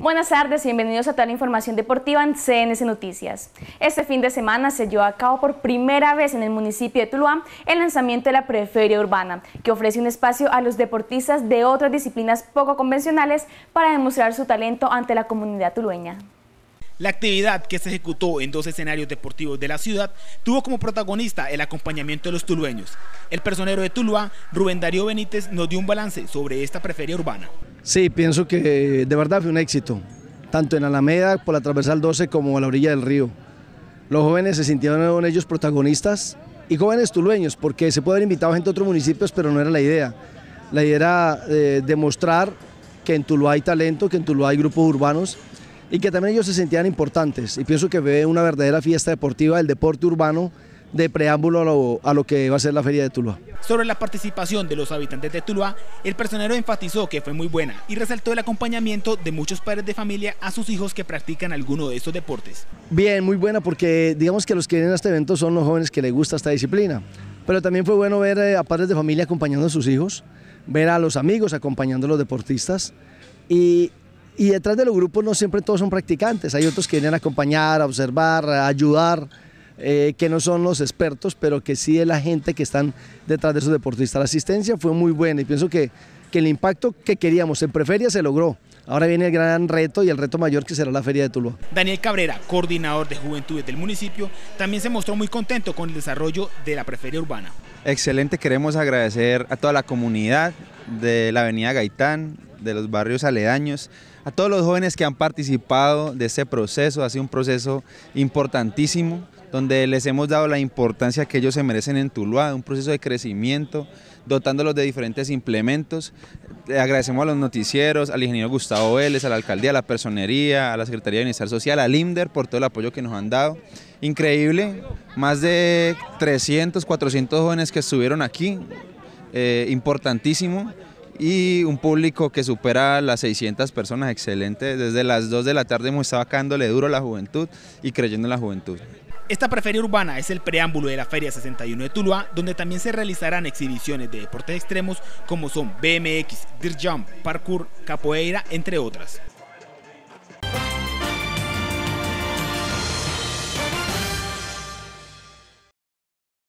Buenas tardes, y bienvenidos a tal información deportiva en CNS Noticias. Este fin de semana se llevó a cabo por primera vez en el municipio de Tuluá el lanzamiento de la Preferia Urbana, que ofrece un espacio a los deportistas de otras disciplinas poco convencionales para demostrar su talento ante la comunidad tulueña. La actividad que se ejecutó en dos escenarios deportivos de la ciudad tuvo como protagonista el acompañamiento de los tulueños. El personero de Tuluá, Rubén Darío Benítez, nos dio un balance sobre esta preferia urbana. Sí, pienso que de verdad fue un éxito, tanto en Alameda, por la Transversal 12 como a la orilla del río. Los jóvenes se sintieron ellos protagonistas y jóvenes tulueños, porque se pueden haber invitado gente de otros municipios, pero no era la idea. La idea era eh, demostrar que en Tuluá hay talento, que en Tuluá hay grupos urbanos y que también ellos se sentían importantes. Y pienso que fue una verdadera fiesta deportiva del deporte urbano de preámbulo a lo, que va a ser la feria de Tuluá. Sobre la participación de los habitantes de Tuluá, el personero enfatizó que fue muy buena y resaltó el acompañamiento de muchos padres de familia a sus hijos que practican alguno de estos deportes. Bien, muy buena porque digamos que los que vienen a este evento son los jóvenes que les gusta esta disciplina, pero también fue bueno ver eh, a padres de familia acompañando a sus hijos, ver a los amigos acompañando a los deportistas y y detrás de los grupos no siempre todos son practicantes, hay otros que vienen a acompañar, a observar, a ayudar. Eh, que no son los expertos, pero que sí es la gente que están detrás de esos deportistas. La asistencia fue muy buena y pienso que, que el impacto que queríamos en preferia se logró. Ahora viene el gran reto y el reto mayor que será la Feria de Tuluá. Daniel Cabrera, coordinador de Juventudes del municipio, también se mostró muy contento con el desarrollo de la Preferia Urbana. Excelente, queremos agradecer a toda la comunidad, de la avenida Gaitán, de los barrios aledaños, a todos los jóvenes que han participado de este proceso, ha sido un proceso importantísimo, donde les hemos dado la importancia que ellos se merecen en Tuluá, un proceso de crecimiento, dotándolos de diferentes implementos. Le eh, agradecemos a los noticieros, al ingeniero Gustavo Vélez, a la alcaldía, a la personería, a la Secretaría de Bienestar Social, al Limder por todo el apoyo que nos han dado. Increíble, más de 300, 400 jóvenes que estuvieron aquí, eh, importantísimo y un público que supera las 600 personas, excelente. Desde las 2 de la tarde hemos estado dándole duro a la juventud y creyendo en la juventud. Esta preferia urbana es el preámbulo de la Feria 61 de Tuluá, donde también se realizarán exhibiciones de deportes extremos como son BMX, dirt jump, parkour, capoeira, entre otras.